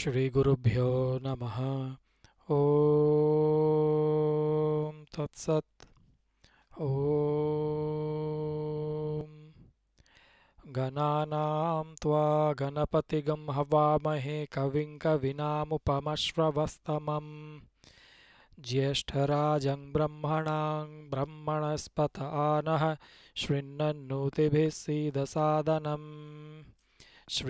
श्रीगुरुभ्यो नमः ॐ तत्सत् ॐ गणानां त्वा गणपतिगं हवामहे कविं कविनामुपमश्रवस्तमम् ज्येष्ठराजं ब्रह्मणां ब्रह्मणस्पत आनः शृण्णन्नोतिभिः सीदसादनम् नम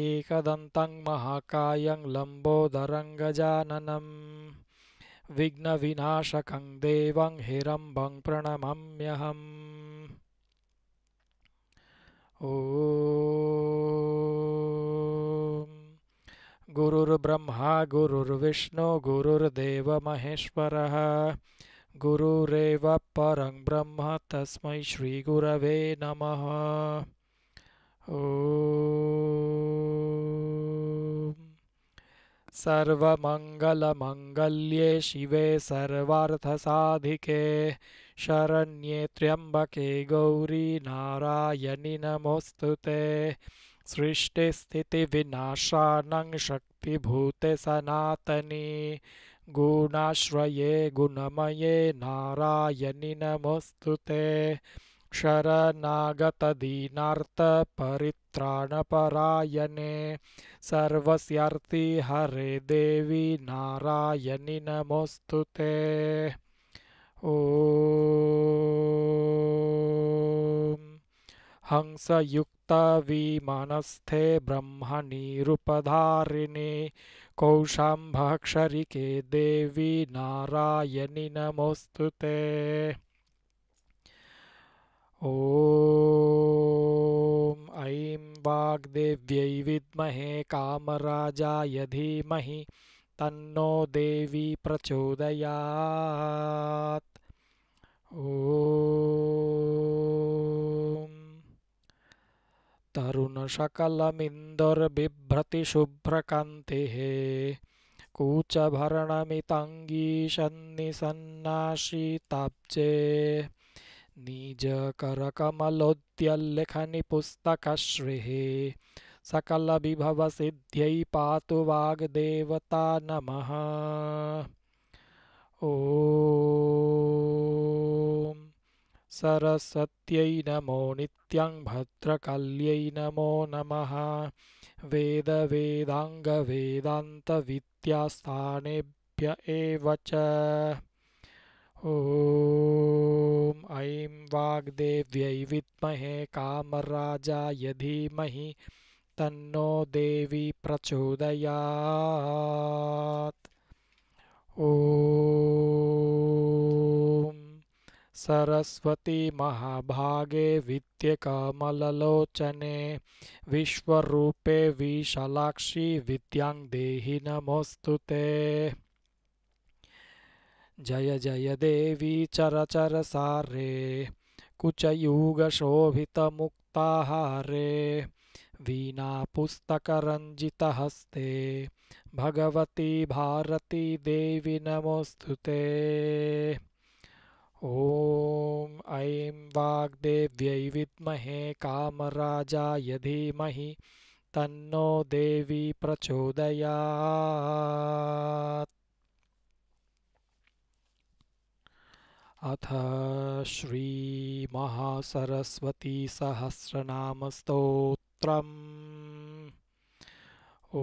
एक महाकाय महाकायं लम्बोदरङ्गजाननं विघ्नविनाशकं देवं हिरम्बं प्रणमम्यहम् ॐ गुरुर्ब्रह्मा गुरुर्विष्णु गुरुर्देवमहेश्वरः गुरुरेव परं ब्रह्म तस्मै श्रीगुरवे नमः सर्वमङ्गलमङ्गल्ये शिवे सर्वार्थसाधिके शरण्ये त्र्यम्बके गौरी नारायणि नमोऽस्तु ते सृष्टिस्थितिविनाशानं शक्तिभूते सनातनी गुणाश्रये गुणमये नारायणि नमोस्तु ते क्षरनागतदीनार्तपरित्राणपरायणे सर्वस्यार्ति हरे देवि नारायणि नमोस्तु ते ॐ हंसयुक्तविमानस्थे ब्रह्मणि रूपधारिणि कौशाम्भाक्षरिके देवी नारायणि नमोऽस्तु ते ॐ ऐं वाग्देव्यै विद्महे कामराजाय धीमहि तन्नो देवी प्रचोदयात् ॐ तरुणशकलमिन्दुर्बिभ्रतिशुभ्रकान्तिः कूचभरणमितङ्गीषन्निसन्नाशिताब्जे निजकरकमलोद्यल्लेखनिपुस्तकश्रीः सकलविभवसिद्ध्यै पातु वाग्देवता नम ओ सरस्वत्यै नमो नित्यं भद्रकाल्यै नमो नमः वेदवेदाङ्गवेदान्तविद्यास्थानेभ्य एव च ॐ ऐं वाग्देव्यै विद्महे कामराजाय धीमहि तन्नो देवी प्रचोदयात् ॐ सरस्वती महाभागे विद्यकमलोचने विश्वरूपे विशालाक्षी विद्यांग देहि नमोऽस्तु ते जय जय देवी चरचरसारे कुचयूगशोभितमुक्ताहारे हस्ते भगवती भारती देवी नमोस्तुते ते ॐ ऐं वाग्देव्यै विद्महे कामराजाय धीमहि तन्नो देवी प्रचोदयात् अथ श्रीमहासरस्वतीसहस्रनामस्तोत्रम् ॐ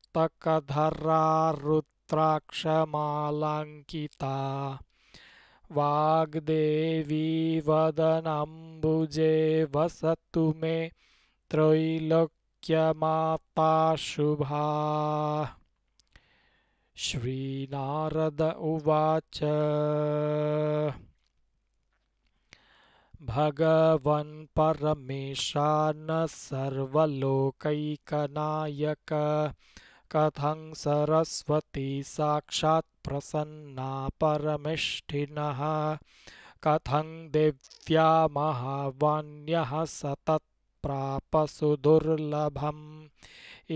मस्तकधरा वाग्देवी वदनम्बुजे वसतु मे त्रैलोक्यमाता शुभा श्रीनारद उवाच परमेशान सर्वलोकैकनायक कथं सरस्वती साक्षात् प्रसन्ना परमिष्ठिनः कथं दिव्या महावाण्यः सतत् दुर्लभम्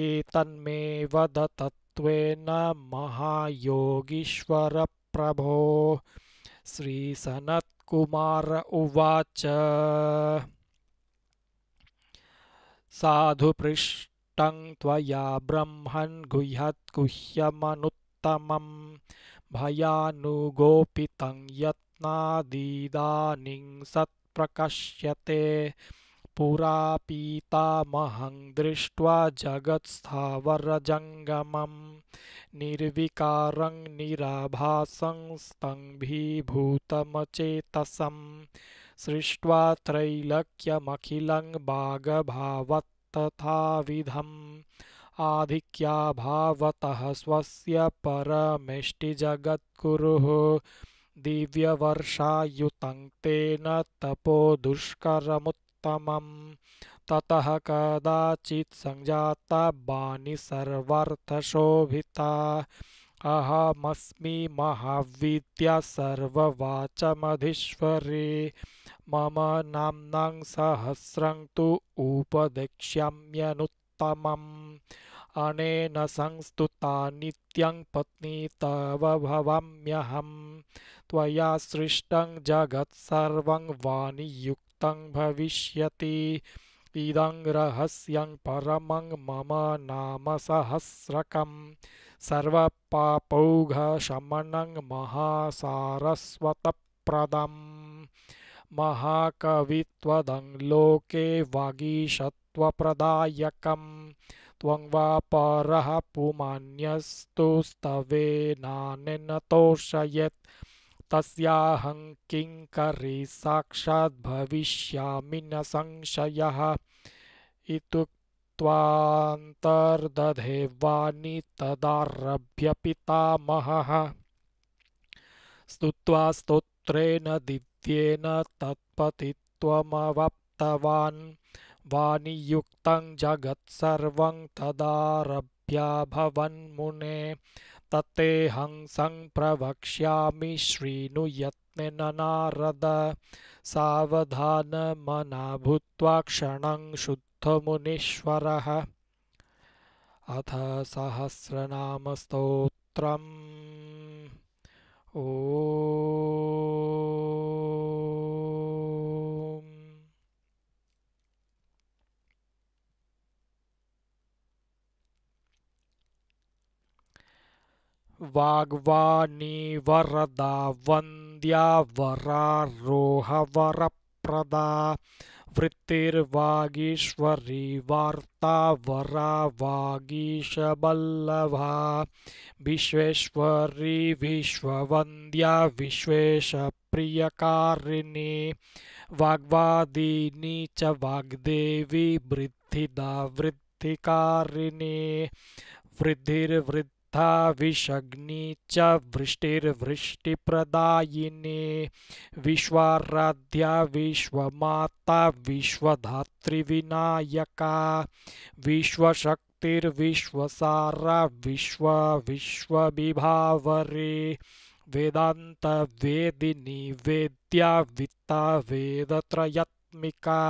एतन्मे वद तत्त्वेन महायोगीश्वरप्रभो श्रीसनत्कुमार उवाच पृष्ठ टङ् त्वया ब्रह्मन् ब्रह्मन्गुह्यत्कुह्यमनुत्तमं भयानुगोपितं यत्नादिदानीं सत्प्रकश्यते पुरा पीतामहं दृष्ट्वा जगत्स्थावरजङ्गमं निर्विकारं स्तम्भीभूतमचेतसं सृष्ट्वा त्रैलक्यमखिलं भागभावत् तथाविधम् आधिक्याभावतः स्वस्य परमेष्टिजगद्गुरुः दिव्यवर्षायुतं तेन तपो दुष्करमुत्तमम् ततः कदाचित् संजाता बाणि सर्वार्थशोभिता अहमस्मि महाविद्या सर्ववाचमधीश्वरे मम नाम्नां सहस्रं तु उपदिक्षम्यनुत्तमम् अनेन संस्तुता नित्यं पत्नी तव भवाम्यहं त्वया सृष्टं जगत् सर्वं वाणीयुक्तं भविष्यति इदङ्ग्रहस्यं परमं मम नाम सहस्रकं सर्वपापौघशमनं महासारस्वतप्रदम् महाकवित्वदं लोके वागीषत्वप्रदायकं त्वं वा परः पुमान्यस्तु स्तवेनानेन तोषयेत् तस्याहङ्किङ्करी भविष्यामि न संशयः इत्युक्त्वान्तर्दधेवाणी तदारभ्य पितामहः स्तुत्वा स्तोत्रेण दिव्येन तत्पतित्वमवप्तवान् वाणीयुक्तं जगत् सर्वं तदारभ्याभवन्मुने हंसं संप्रवक्ष्यामि श्रीनुयत्नेन नारद सावधानमना भूत्वा क्षणं शुद्धमुनीश्वरः अथ सहस्रनामस्तोत्रम् ओ वाग्वाणी वरदा वंद्या वरारोह वरप्रदा वृत्तिर्वागीश्वरी वार्ता वरा वागीशवल्लभा विश्वेश्वरी विश्ववन्द्या विश्वेशप्रियकारिणी वाग्वादिनी च वाग्देवी वृद्धिदा वृद्धिकारिणी वृद्धिर्वृद्धि तथा विषग्नि च वृष्टिर्वृष्टि प्रदायिनी विश्वाराध्या विश्वमाता विश्वधात्रिविनायका विश्वशक्ति ज्योतिर्विश्वसारा विश्व वेदांत वेदिनी वेद्या वित्ता वेदत्रयत्मिका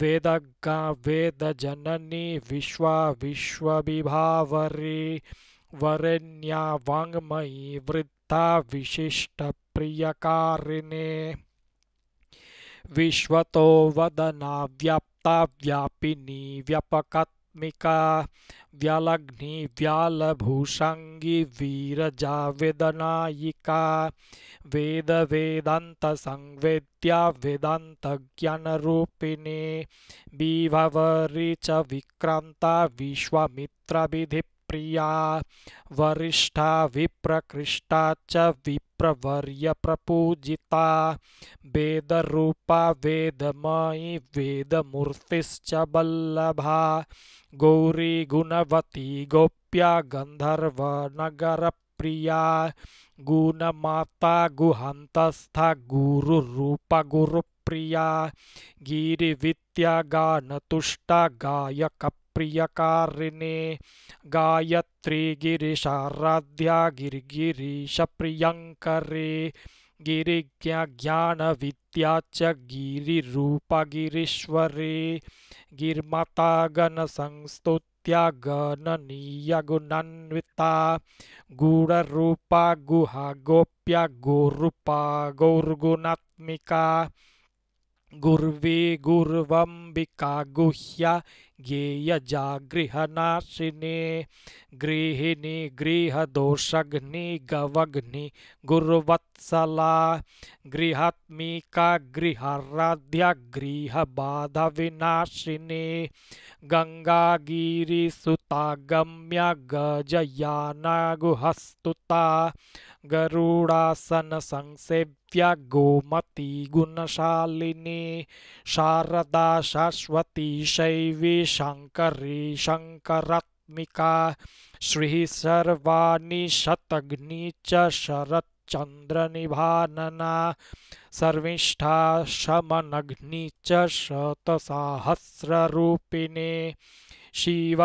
वेदज्ञा वेदजननी विश्वा विश्वविभावरे वृद्धा विशिष्ट प्रियकारिणे विश्वतो वदना व्याप्ता व्यापिनी व्यपकात्मिका व्यालग्नि व्यालभूषाङ्गी वीरजा वेदनायिका वेदवेदान्तसंवेद्या वेदान्तज्ञानरूपिणी विभवरि च विक्रान्ता विश्वामित्रविधि प्रिया वरिष्ठा विप्रकृष्टा च विप्रवर्य वेद रूपा वेदमयी वेदमूर्तिश्च वल्लभा गौरी गुणवती गोप्या प्रिया गुणमाता प्रिया गिरी विद्या गान तुष्टा गायक प्रियकारिणे गायत्री गिरिशाराध्या गिरिगिरीशप्रियङ्करे गिरिज्ञा ज्ञानविद्या च गिरिरूपगिरीश्वरे गिर्मता गणनीय गणनीयगुणान्विता गुणरूपा गुहा गोप्या गोरूपा गौर्गुणात्मिका गो गुर्वे गुर्वम्बिका गुह्या गेयजागृहनाशिने गृहिणि गृहदोषघ्नि गवघ्नि गुरुवत्सला गृहात्मिका गंगा गृहबाधविनाशिने गङ्गागिरिसुता गम्या गजयाना गुहस्तुता गरुडासन संसेव्य गोमती गुणशालिनी शारदा शाश्वती शैवी शंकरी शंकरात्मिका श्री सर्वाणी शतघ्नि च शरत चंद्र निभानना सर्विष्ठा शमनघ्नि च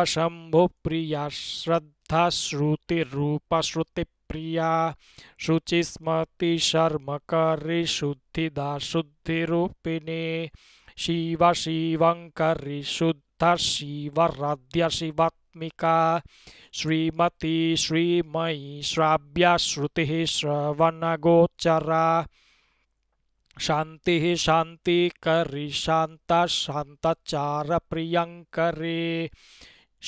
शंभु प्रिया श्रद्धा श्रुति प्रिया शुचि स्मृति शर्म करी शुद्धिदा शुद्धि रूपिणी शिव शिवंकरी शुद्ध शिवराध्य शिवात्मिका श्रीमती श्रीमयी श्राव्या श्रुति श्रवण गोचरा शांति शांति करी शांता शांताचार प्रियंकरी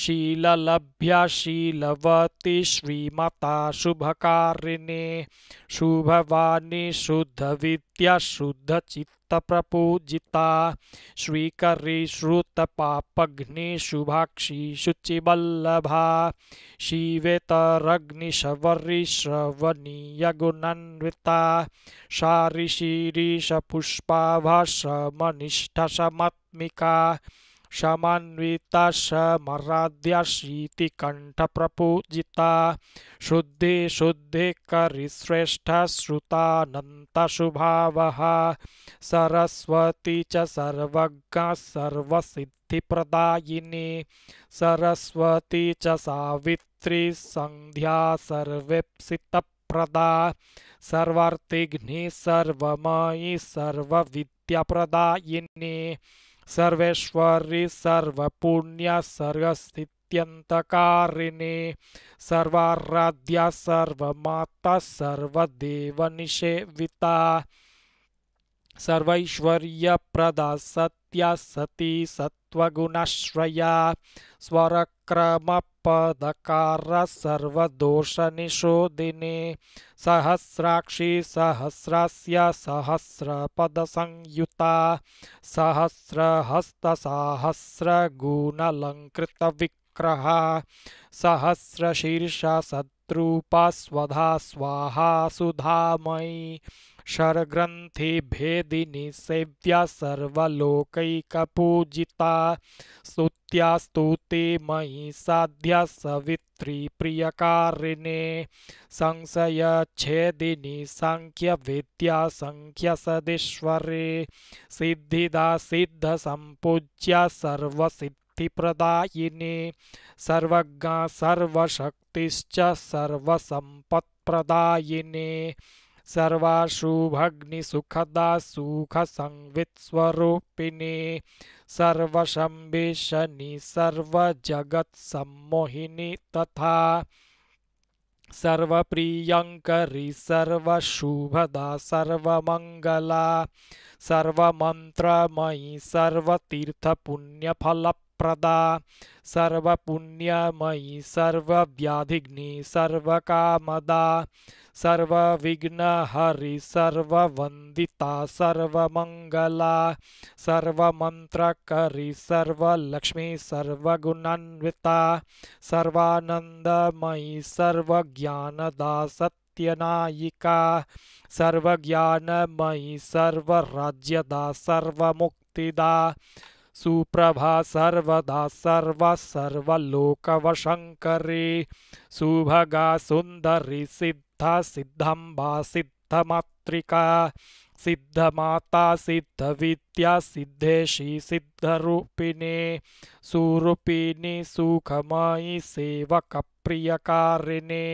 शीललभ्य शीलवती श्रीमता शुभकारिणी शुभवाणी शुद्ध चित्त प्रपूजिता श्रीकरी पापघ्नि शुभाक्षी शुचिवल्लभा शिवेतरग्निशवरिश्रवणीयगुणान्विता शारिशीरीशपुष्पाभसमनिष्ठसमत्मिका शमन्विता शमराद्या शीतिकण्ठप्रपूजिता शुद्धि शुद्धिकरिश्रेष्ठा श्रुतानन्तशुभावः सरस्वती च सर्वज्ञा सर्वसिद्धिप्रदायिनी सरस्वती च सावित्री प्रदा सर्वेप्सितप्रदा सर्वार्तिघ्नि सर्वमयि सर्वविद्याप्रदायिनी सर्वैश्वर्य सर्वपुण्या सर्वस्थित्यन्तकारिणे सर्वाराध्या सर्वमाता सर्वदेवनिषेविता सर्वैश्वर्यप्रदा सत्या सती त्वगुणश्रया स्वरक्रमपदकार सर्वदोषनिषोदिने सहस्राक्षी सहस्रस्य सहस्रपदसंयुता सहस्रहस्तसाहस्रगुणलङ्कृतविग्रहा सहस्रशीर्षसद्रूपा स्वधा स्वाहा सुधामयी भेदिनी सेव्या सर्वलोकैकपूजिता सुत्या स्तुति मयि साध्या सवित्री प्रियकारिणे विद्या संख्य सदीश्वरी सिद्धिदा सिद्धसम्पूज्या सर्वसिद्ध मुक्तिप्रदायिने सर्वज्ञा सर्वशक्तिश्च सर्वसम्पत्प्रदायिने सर्वाशुभग्निसुखदा सुखसंवित्स्वरूपिणे सर्वशम्भिशनि सर्वजगत्सम्मोहिनी तथा सर्वप्रियङ्करि सर्वशुभदा सर्वमङ्गला सर्वमन्त्रमयि सर्वतीर्थपुण्यफलप्रदा प्रदा सर्वपुण्यमयी सर्वव्याधिघ्नि सर्वकामदा सर्वविघ्नहरि सर्ववन्दिता सर्वमङ्गला सर्वमन्त्रकरि सर्वलक्ष्मी सर्वगुणान्विता सर्वानन्दमयी सर्वज्ञानदा सत्यनायिका सर्वज्ञानमयी सर्वराज्यदा सर्वमुक्तिदा सुप्रभा सर्वदा सर्वसर्वलोकवशङ्करि सुभगा सुन्दरि सिद्धासिद्धम्बा सिद्धमातृका सिद्धमाता सिद्धविद्यासिद्धेशिसिद्धरूपिणी सुरूपिणी सुखमयि सेवक प्रियकारिणे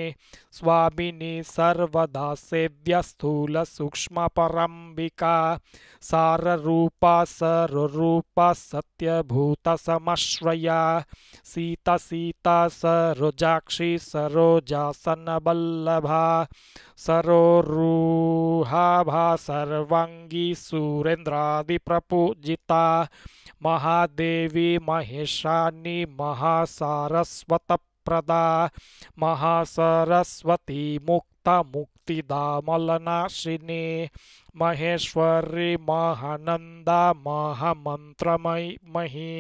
स्वामी सर्वदा सेव्य सरूप सत्य भूत समश्रया सीता सीता सरोजाक्षी सरोजासनवल्लभा सर्वांगी सर्वाङ्गी प्रपूजिता महादेवी महेशानी महासारस्वत प्रदा महासरस्वती मुक्त मलनाशिनी महेश्वरी महानंदा महामंत्रमय मही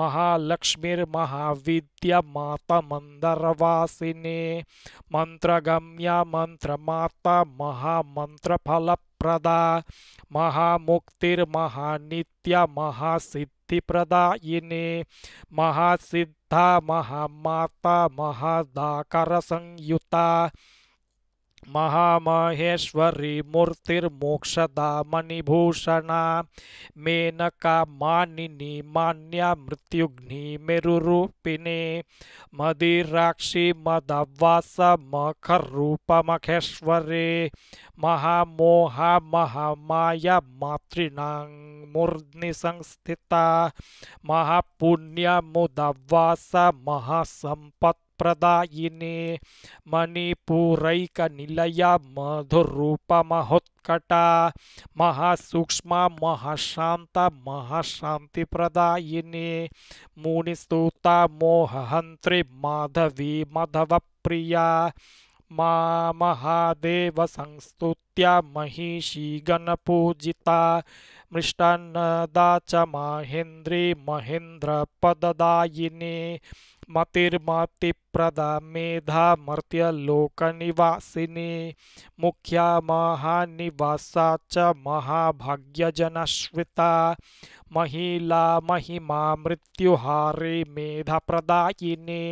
महालक्ष्मीर्महाविद्या मंदरवासिनी मंत्रगम्या मंत्रमाता महामंत्रफलप्रदा महामुक्तिर्महानित्या महासिद्ध प्रदायिनी महासिद्धा महामाता महादाकर संयुता महामहेश्वरी मूर्तिर्मोक्षदा मणिभूषणा मेनका मानिनी मान्या मृत्युघ्नि मेरुरूपिणे मदिराक्षी मदवास मखरूपमखेश्वरी महामोहा महामाया मातृणां मूर्ध्नि संस्थिता मुदवास महासंपत् प्रदायिनी मणिपुरैकनिलय मधुरूपमहोत्कटा महासूक्ष्मा महाशान्त महाशान्तिप्रदायिनी मुनिस्तुता मोहन्त्रि माधवी माधवप्रिया मा महादेवसंस्तुत्या महिषी गणपूजिता मृष्टान्नदा च महेन्द्रि महेन्द्रपददायिने लोक मेधामर्त्यलोकनिवासिनी मुख्या महानिवासा च महाभाग्यजनश्रिता महिला महिमा मृत्युहारी प्रदायिनी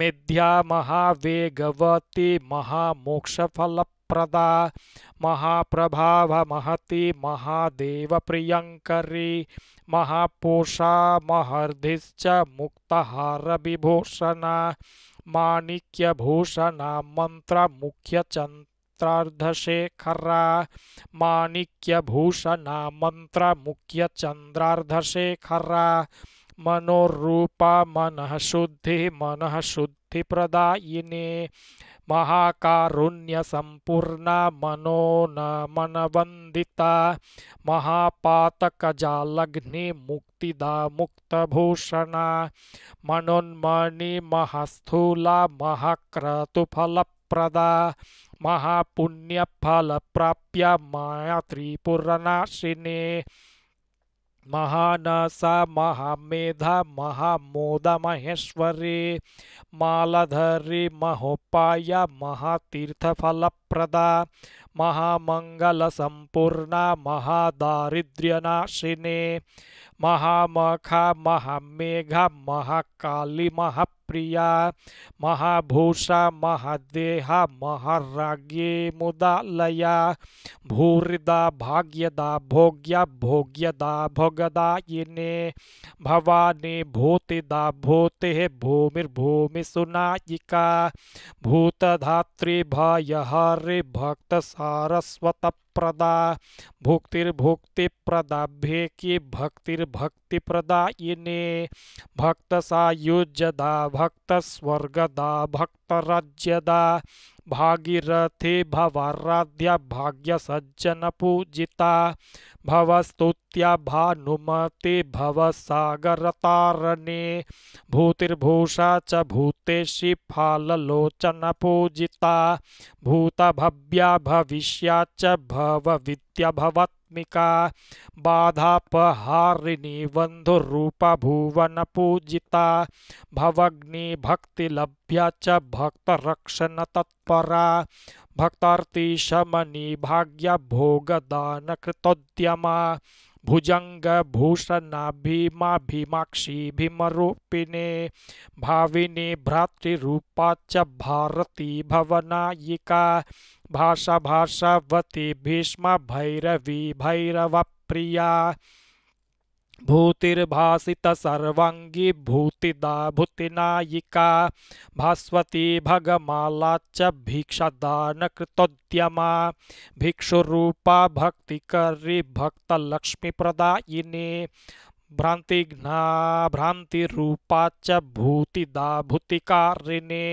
मेध्या महावेगवती महामोक्षफल प्रदा महाप्रभाव महति महादेव प्रियंकरी महापोषा महर्धिश्च मुक्तहार विभूषण भूषण मंत्र मुख्य चंद माणिक्य भूषण मंत्र मुख्य चंद्रार्धशेखरा मनोरूप मन शुद्धि मन शुद्धि प्रदायिने मनो मनोन्मणि महास्थूला महापातकजालग्निमुक्तिदा प्रदा महापुण्य फल प्राप्य माया त्रिपुरनाशिने महानस महामेधा महामोद महेश्वरी मालधरी महोपाय महामंगल संपूर्ण महादारिद्र्यनाशिने महामख महामेघ महाकाली महा महाप्रिया महाभूषा महादेहा महाराग्ये मुदालया भूरिदा भाग्यदा भोग्या भोग्यदा भोगदा इने भवानी भूतिदा भूते भूमिर्भूमि सुनायिका भूतधात्री भय हरि भक्त सारस्वत प्रदा भुक्तिर्भुक्ति प्रदाभ्ये की भक्तिर्भक्ति प्रदा इने भक्त सायुजदा भक्त स्वर्गदा भक्त राज्यदा भागीरथे सज्जन पूजिता भवस्तुत्या भानुमते तारणे भूतिर्भूषा च पूजिता भूत भव्या भविष्या च भवत् आत्मिका बाधापहारिणी बंधुरूप भुवन पूजिता भवग्नि भक्तिलभ्या च भक्तरक्षण तत्परा शमनी भाग्य भोगदान कृतोद्यमा भुजंग भीमाक्षी भीमरूपिणे भाविनी भ्रातृरूपा च भारती भवनायिका भाषा भाषावती भीष्म भैरवी भैरव प्रिया भूतिर्भासित सर्वांगी भूतिदा भूतिनायिका भास्वती भगमाला च भिक्षदान कृतोद्यमा भिक्षुरूपा भक्तिकरी प्रदायिनी भ्रांति भ्रांतिघ्ना भ्रांतिरूपाच भूतिदा भूतिकारिणे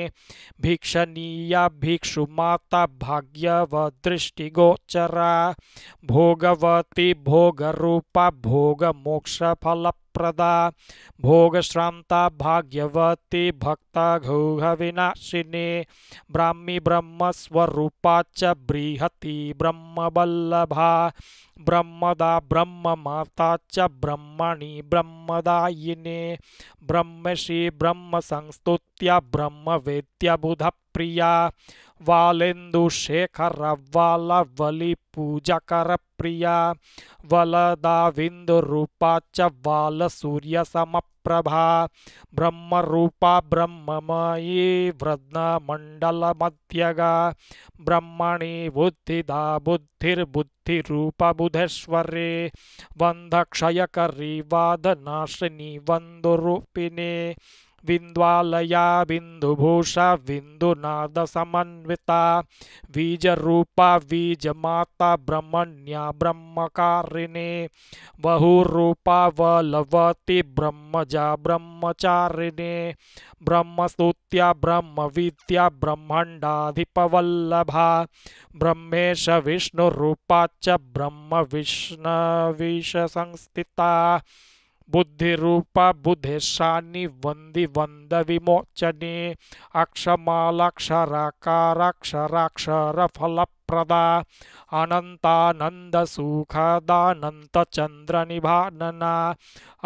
भीक्षणीया भिक्षुमाता भाग्यवदृष्टिगोचरा भोगवती भोगरूपा फल प्रदा भोगश्रांता भाग्यवती भक्ताघौघविनाशिने ब्राह्मी ब्रह्मस्वरूपा च बृहती ब्रह्मवल्लभा ब्रह्मदा ब्रह्म माता च ब्रह्मणि ब्रह्मदायिने ब्रह्मषि बुध प्रिया वालेन्दुशेखरवलवलि पूजकरप्रिया वलदाविन्दुरूपा च वालसूर्यसमप्रभा ब्रह्मरूपा ब्रह्ममयी मध्यगा ब्रह्मणि बुद्धिदा बुद्धिर्बुद्धिरूपबुधेश्वरे वन्धक्षयकरी वादनाशिनि वन्दुरूपिणे विन्द्वालया बिन्दुभूषा बिन्दुनादसमन्विता बीजरूपा बीजमाता ब्रह्मण्या ब्रह्मकारिणी बहुरूपा वलवती ब्रह्मजा ब्रह्मचारिणी ब्रह्म ब्रह्मविद्या ब्रह्मण्डाधिपवल्लभा ब्रह्मेश विष्णुरूपा च ब्रह्मविष्णविषसंस्थिता वंद अनंत बुद्धिरूपा बुद्धिशानि वन्दि वन्दविमोचने अक्षमालक्षराकाराक्षराक्षरफलप्रदा अनन्तानन्दसुखदानन्तचन्द्रनिभानना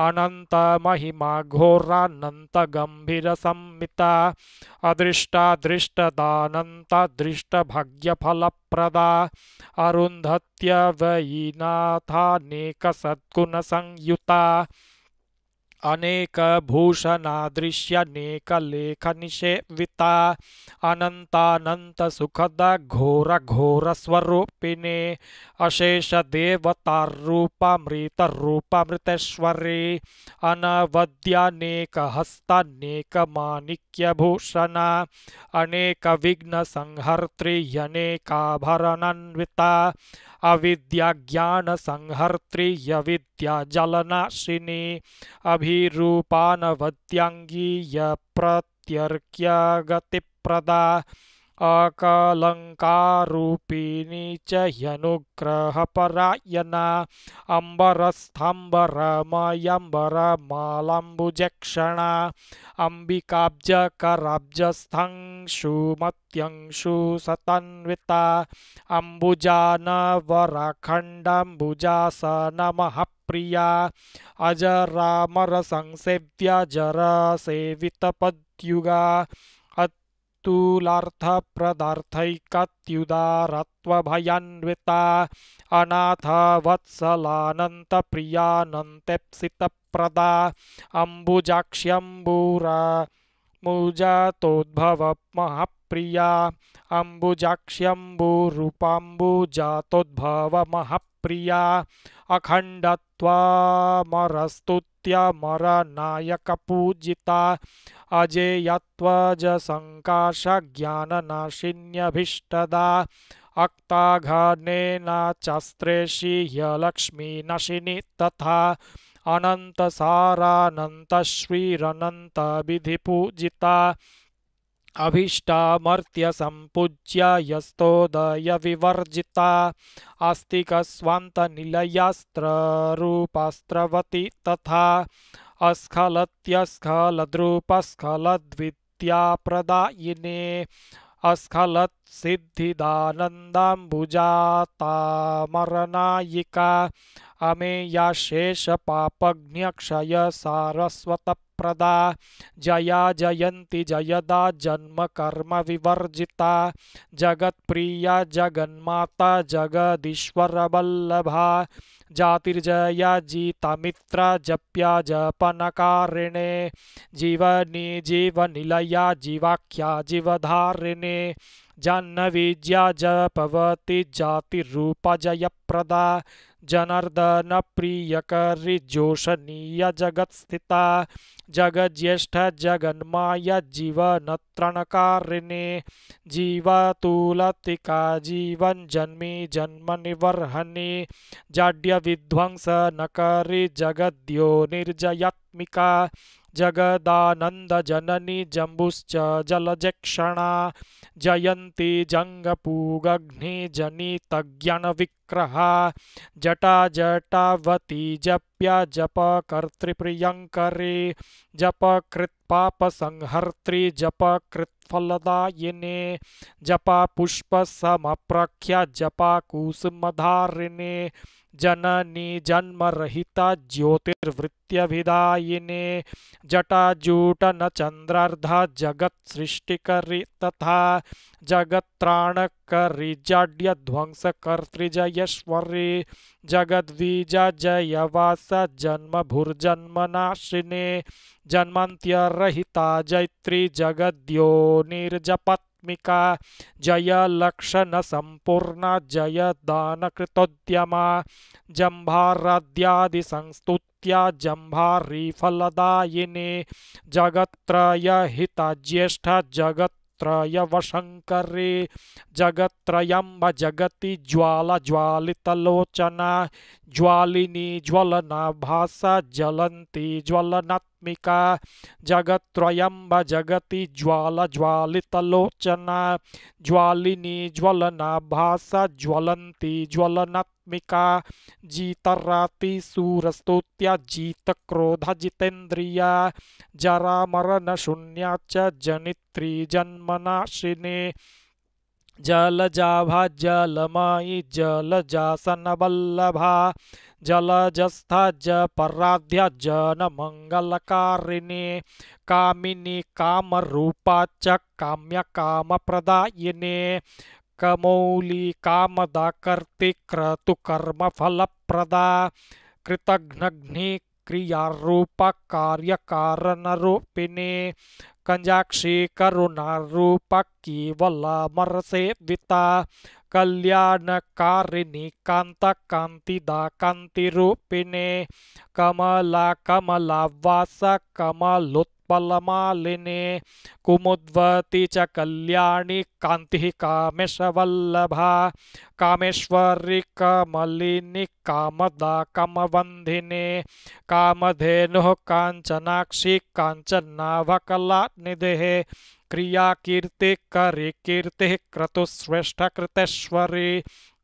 अनन्तमहिमाघोरानन्तगम्भीरसंमिता अदृष्टादृष्टदानन्तादृष्टभाग्यफलप्रदा संयुता अनेकभूषणादृश्यनेकलेखनिषेविता अनन्तानन्तसुखदघोरघोरस्वरूपिणी अशेषदेवतारूपामृतरूपामृते अनवद्यनेकहस्तानेकमाणिक्यभूषण अनेकविघ्नसंहर्तृ अविद्या ज्ञान संहर्त्री यविद्या जलनाशिनी अभिरूपानवत्यांगी य प्रत्यर्क्य गति प्रदा अकलङ्कारूपिणी च ह्यनुग्रहपरायणा अम्बरस्थम्बरमयम्बरमालम्बुजक्षणा अम्बिकाब्जकराब्जस्थं सुमत्यंशु स नम प्रिया जर जरसेवितपद्युगा ूलार्थप्रदार्थैकत्युदा रत्वभयान्विता अनाथवत्सलानन्तप्रियानन्तेप्सितप्रदा अम्बुजाक्ष्यम्बुरामुजातोद्भवमहाप्रिया अम्बुजाक्ष्यम्बूरूपाम्बुजातोद्भवमहाप्रिया अखंडमरस्तुतमर नायक पूजिता अखण्डत्वामरस्तुत्यमरनायकपूजिता अजेयत्वजसङ्काशज्ञाननाशिन्यभीष्टदा अक्ताघनेन चास्त्रेषि नशिनी तथा अनंत सारा श्री विधि पूजिता विवर्जिता यस्तोदयविवर्जिता आस्तिकस्वान्तनिलयास्त्ररूपास्त्रवति तथा अस्खलत्यस्खलद्रूपस्खलद्विद्याप्रदायिने अस्खलत्सिद्धिदानन्दाम्बुजातामरनायिका अमेया शेषपापघ्न्यक्षय सारस्वत प्रदा जया जयंती जयदा जन्म कर्म विवर्जिता जगत प्रिया जगन्माता जगदीश्वर वल्लभा जातिर्जया मित्र जप्या जपनकारिणे जीवनी जीवनिलया जीवाख्या जीवधारिणे जाह्नवीज्या जपवती जातिरूपा जयप्रदा जनार्दन प्रियकरि जोषणीय जगत्स्थिता जगज्येष्ठ जगन्माय जीवनत्रणकारिणे जीवतुलतिका जीवन जन्मी जन्म निवर्हणे जाड्य विध्वंस नकरि जगद्यो निर्जयात्मिका जगदानंद जननी जम्बुश्च जलजक्षणा जयंती जंगपूगग्नि जनी तज्ञन विग्रहा जटा जटावती जप्य जप कर्तृप्रियंकरी जप कृत पाप संहर्त्री जप कृत फलदायिने जपा पुष्प प्रख्या जपा कुसुमधारिणे जननी जन्म रहिता ज्योतिर्वृत्त्यभिधायिने जटाजूट न चंद्रार्ध जगत सृष्टिकरि तथा जगत्राणकरिजाड्य ध्वंसकर्तृजयश्वरी जगद्वीज जयवास जन्म भूर्जन्मनाशिने जन्मंत्यरहिता जैत्री जगद्योनिर्जपत् आत्मिका जय लक्षण संपूर्ण जय दान कृतोद्यमा जंभारी संस्तुत्या जगत्रय हित ज्येष्ठ जगत् वशंकरे जगत्रयम्ब जगति ज्वालित लोचना ज्वालिनी ज्वलन भाषा ज्वलन्ति ज्वलनात्मिका जगत्रयंब जगति ज्वाल ज्वालितलोचना ज्वालिनी ज्वलना भाषा ज्वलन्ति ज्वलनात्मिका जीतराति सूरस्तुत्या क्रोध जितेन्द्रिया मरण शून्य जनित्री जन्मनाशिनी जल जाभा जलमयि जल सन वल्लभा जल जस्था ज जन मंगलकारिणी कामिनी काम रूपा च काम्य काम प्रदायिनी कमौली कामदा कर्ति क्रतु कर्म फल प्रदा कृतघ्नघ्नी केवल क्रियारूपकार्यकारणरूपिणे कञ्जाक्षीकरुणारूपकेवलमरसेविता कल्याणकारिणि कान्तकान्तिदा कान्तिरूपिणे कमला कमला वास कमलोत् पलमालिने कुमुद्वती च कल्याणी कान्तिः कामेशवल्लभा कामेश्वरी कमलिनी कामदा कमबन्धिने कामधेनुः काञ्चनाक्षी काञ्चनावकलानिधेः क्रिया कीर्ति करी कीर्ति क्रतुश्रेष्ठ कृतेश्वरी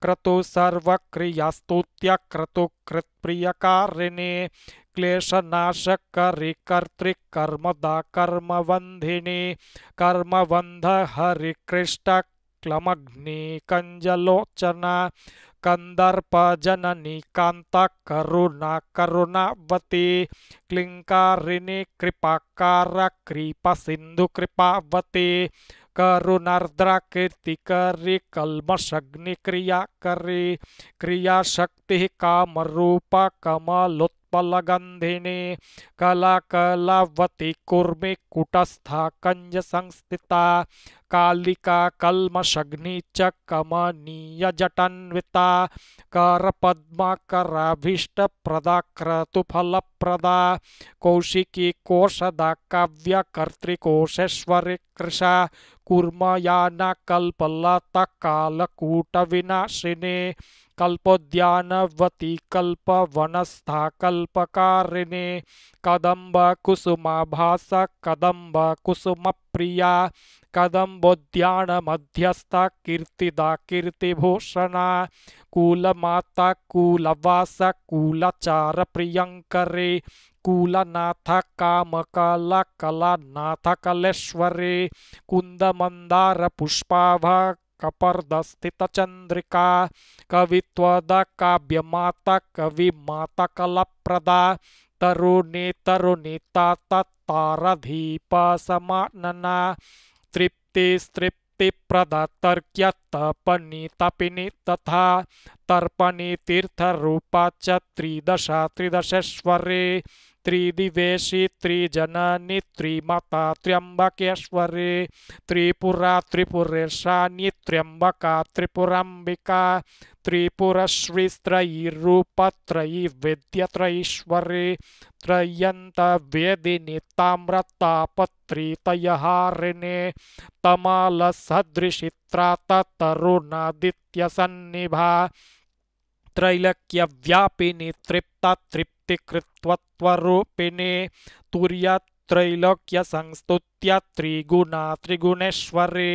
क्रतु सर्वक्रियास्तुत्यक्रतु कृत्प्रियकारिणे कर्म कर्मवन्धिनि कर्मवन्ध हरिकृष्ट क्लमग्नि जननी कांता करुणा करुणावती क्लिंकारिणी कृपाकार कृपावती करुणार्द्रा कीर्ति करी कलमश अग्नि क्रिया करी क्रिया शक्ति काम रूप कमलुत पलगन्धिनी कलकलवती कुर्मि कुटस्था संस्थिता कालिका कल्मषग्नि च कमनीयजटन्विता प्रदा कौशिकी कोशदा कर्तृकोशेश्वरी कृशा कूर्मयाना कल्पलता कालकूटविनाशिनी कल्पोद्यानवती कल्पवनस्था कल्पकारिणे कदंब कुसुमाभास प्रिया कदंबोद्यान मध्यस्थ कीर्तिदा कीर्तिभूषणा कूलमाता कूलवास प्रियंकरे कूलनाथ कामकल कलानाथ कलेश्वरे पुष्पाभा कपर्दस्थितचन्द्रिका कवित्वदकाव्यमाता कविमातकलप्रदा तरुणी तरुणिता तृप्ति तृप्ति प्रदा तर्क्य तपनी तपिनी तथा तर्पणी तीर्थ रूप चिदश त्रिदशेश्वरी त्रिदिवेशी त्रिमता त्र्यम्बकैश्वरी त्रिपुरा त्रिपुरेशानि त्र्यम्बका त्रिपुराम्बिका त्रिपुरश्रीस्त्रयी रूपत्रयीवेद्यत्रयैश्वरी त्रयन्तवेदिनि ताम्रतापत्रितयहारिणे ततरुणादित्यसन्निभा त्रैलक्यव्यापिनि तृप्ता तृप्तृप् व्यक्तिकृत्वत्वरूपिणे तुर्या त्रैलोक्य संस्तुत्य त्रिगुणा त्रिगुणेश्वरी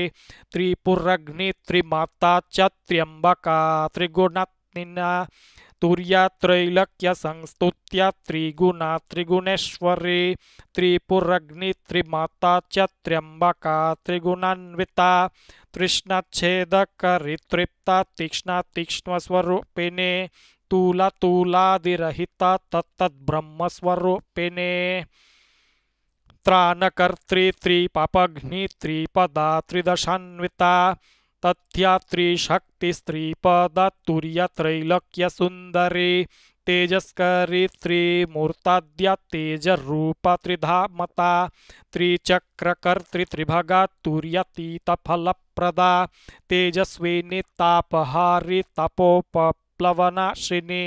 त्रिपुरग्नि त्रिमाता च त्र्यंबका त्रिगुणत्निना तुर्या त्रिगुणा त्रिगुणेश्वरी त्रिपुरग्नि त्रिमाता च त्र्यंबका त्रिगुणान्विता तृष्णच्छेदकरि तृप्ता तीक्ष्णा स्थूलतूलादिरहिता तत्तद्ब्रह्मस्वरूपिणे त्राणकर्तृत्रिपापघ्नित्रिपदा त्रिदशान्विता तथ्यात्रिशक्तिस्त्रीपदा तुर्यत्रैलक्यसुन्दरी तेजस्करी त्रिमूर्ताद्या तेजरूपा त्रिधामता त्रिचक्रकर्तृत्रिभगा तुर्यतीतफलप्रदा तेजस्विनी तापहारी तपोप प्लवनाशिनी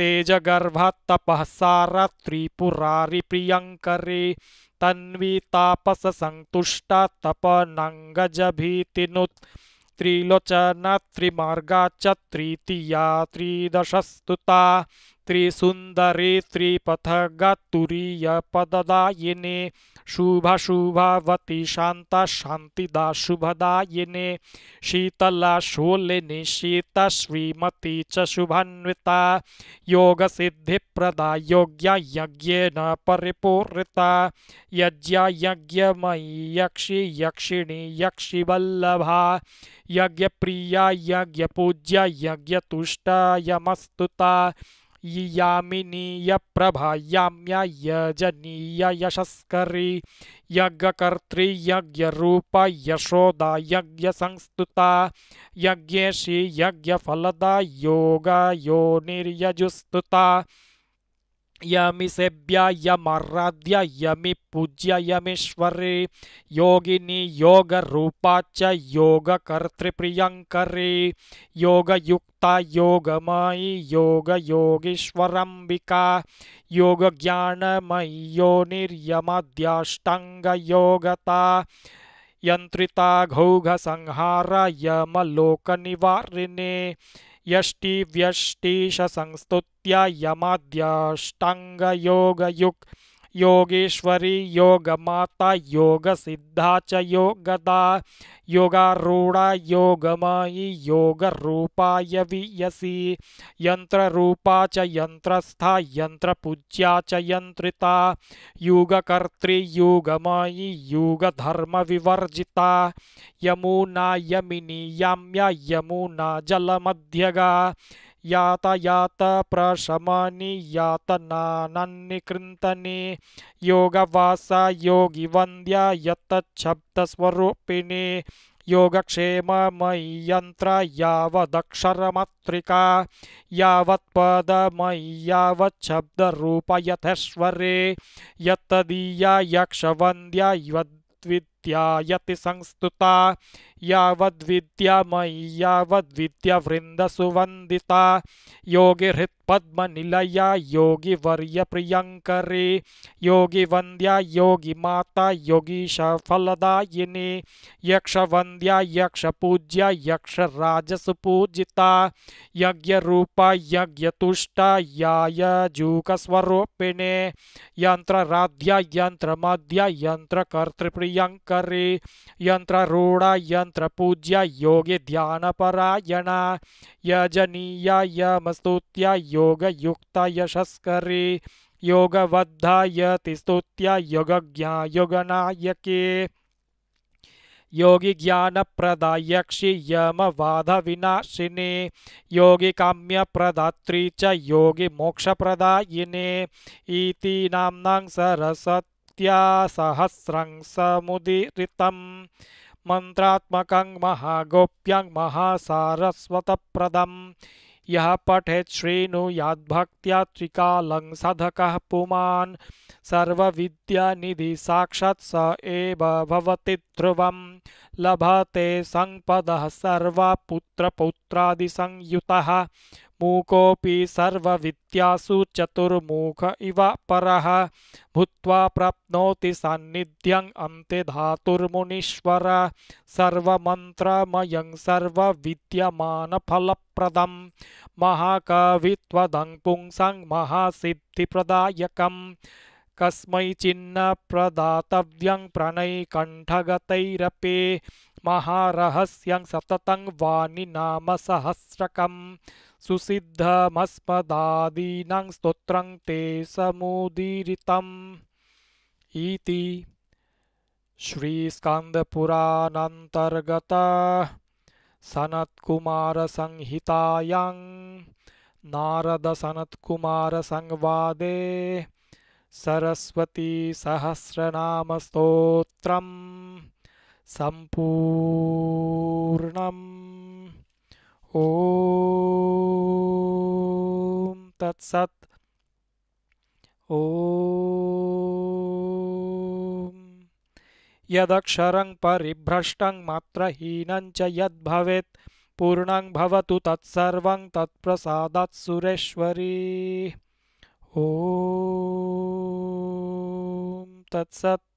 तेजगर्भतपःसार त्रिपुरारि प्रियंकरी तन्वी तापस सन्तुष्टा तपनङ्गजभीतिनुत् त्रिलोचन त्रिमार्गा च तृतीया त्रिदशस्तुता त्रिसुन्दरे त्रिपथगतुरीयपददायिने शुभशुभावती शान्ता शान्तिदा शुभदायिने शीतला शोलिनि शीता श्रीमती च शुभान्विता योगसिद्धिप्रदा योग्या यज्ञेन परिपूर्ता यज्ञा यज्ञमयी यक्षि यक्षिणी यक्षिवल्लभा यज्ञप्रिया यज्ञपूज्या यज्ञतुष्टा यमस्तुता यामिनी य प्रभा याम्या यजनी यशस्करी यज्ञकर्त्री यज्ञरूप यशोदा यज्ञ संस्तुता यज्ञेशी यज्ञफलदा योगा योनिर्यजुस्तुता यमिसेभ्य यमराध्य यमि पूज्य यमीश्वरी योगिनी योग च योग कर्तृप्रियंकरे योगयुक्ता योगमयी योग योगीश्वरंबिका योग ज्ञानमयी योनिर्यमद्याष्टांग योगता यंत्रिता घौघ संहार यमलोक निवारिणे यष्टिव्यष्टिश संस्तुत्या यमाद्यष्टाङ्गयोग योगेश्वरी योगमाता योग सिद्धा च योगदा योगारूढ़ा योगमायी योग रूपा यसी यंत्र रूपा च यंत्रस्था यंत्र पूज्या च यंत्रिता युगकर्त्री युगमयी युग धर्म विवर्जिता यमुना यमिनी याम्या यमुना जलमध्यगा यातयातप्रशमनि यातनानन्निकृन्तनि योगवासा योगिवन्द्या यत्तच्छब्दस्वरूपिणि योगक्षेम मयि यन्त्र यावदक्षरमातृका यत्तदीया यक्षवन्द्या यद्विद्या संस्तुता यावद्विद्यामयी माता योगिहृत्पद्मनिलया योगिवर्यप्रियङ्करे यक्ष वंद्या यक्ष पूज्या यक्ष यक्षराजसुपूजिता यज्ञ यज्ञतुष्टा यायजूकस्वरूपिणे यंत्रराध्या यन्त्रमाध्या यंत्रकर्तृप्रियंक यंत्रूढ़ा यंत्र मन्त्रपूज्य योगे ध्यानपरायण यजनीय यमस्तुत्य योगयुक्त यशस्करी योगवद्धाय तिस्तुत्य योगज्ञा योगनायके योगी ज्ञान प्रदायक्षि यम बाध विनाशिने योगी काम्य प्रदात्री च योगी मोक्ष प्रदायिने इति नाम्नां सरसत्या सहस्रं समुदीरितम् मंत्रात्मक महागोप्यं महासारस्वत यः पठेत् श्रेणुयाद्भक्त्या त्रिकालं साधकः पुमान् सर्वविद्यानिधि साक्षात् स एव भवति ध्रुवं लभते सम्पदः सर्वा पुत्रपौत्रादिसंयुतः मूकोपी सर्विद्यासु चतुर्मुख इव परः भूत्वा प्राप्नोति सान्निध्यं अन्ते धातुर्मुनीश्वर सर्वमन्त्रमयं सर्वविद्यमानफलप्रदं महाकवित्वदं पुंसं महासिद्धिप्रदायकं कस्मैचिन्न प्रदातव्यं प्रणयकण्ठगतैरपि महारहस्यं सततं वाणी नाम सहस्रकम् सुसिद्धमस्पदादीनां स्तोत्रं ते समुदीरितम् इति सनत्कुमारसंहितायां नारदसनत्कुमारसंवादे सरस्वतीसहस्रनामस्तोत्रं सम्पूर्णम् ओम तत्सत ओम यदक्षरं परिभ्रष्टं मात्रहीनं च यद्भवेत् पूर्णं भवतु तत्सर्वं तत्प्रसादात् सुरेश्वरी ॐ तत्सत्